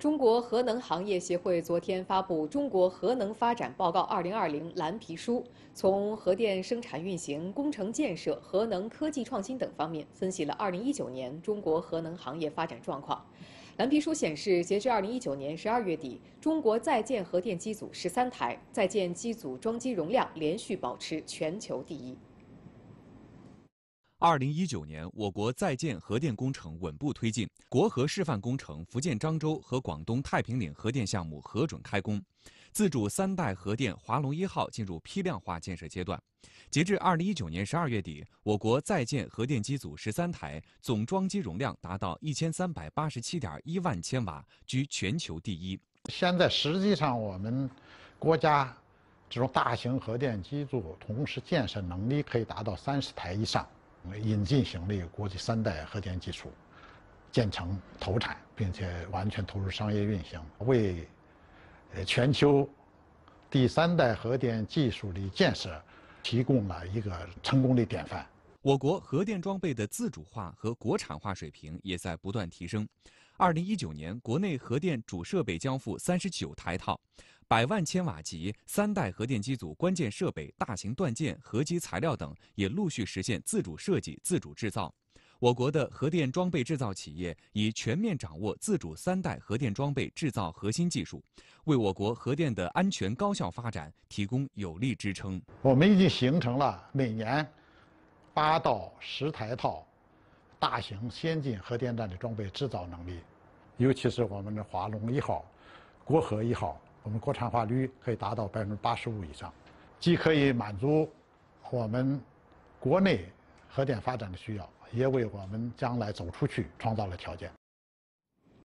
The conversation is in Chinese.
中国核能行业协会昨天发布《中国核能发展报告 （2020） 蓝皮书》，从核电生产运行、工程建设、核能科技创新等方面分析了2019年中国核能行业发展状况。蓝皮书显示，截至2019年12月底，中国在建核电机组13台，在建机组装机容量连续保持全球第一。二零一九年，我国在建核电工程稳步推进，国核示范工程福建漳州和广东太平岭核电项目核准开工，自主三代核电华龙一号进入批量化建设阶段。截至二零一九年十二月底，我国在建核电机组十三台，总装机容量达到一千三百八十七点一万千瓦，居全球第一。现在实际上我们国家这种大型核电机组同时建设能力可以达到三十台以上。引进、型的国际三代核电技术建成投产，并且完全投入商业运行，为全球第三代核电技术的建设提供了一个成功的典范。我国核电装备的自主化和国产化水平也在不断提升。二零一九年，国内核电主设备交付三十九台套。百万千瓦级三代核电机组关键设备、大型锻件、核机材料等也陆续实现自主设计、自主制造。我国的核电装备制造企业已全面掌握自主三代核电装备制造核心技术，为我国核电的安全高效发展提供有力支撑。我们已经形成了每年八到十台套大型先进核电站的装备制造能力，尤其是我们的华龙一号、国和一号。我们国产化率可以达到百分之八十五以上，既可以满足我们国内核电发展的需要，也为我们将来走出去创造了条件。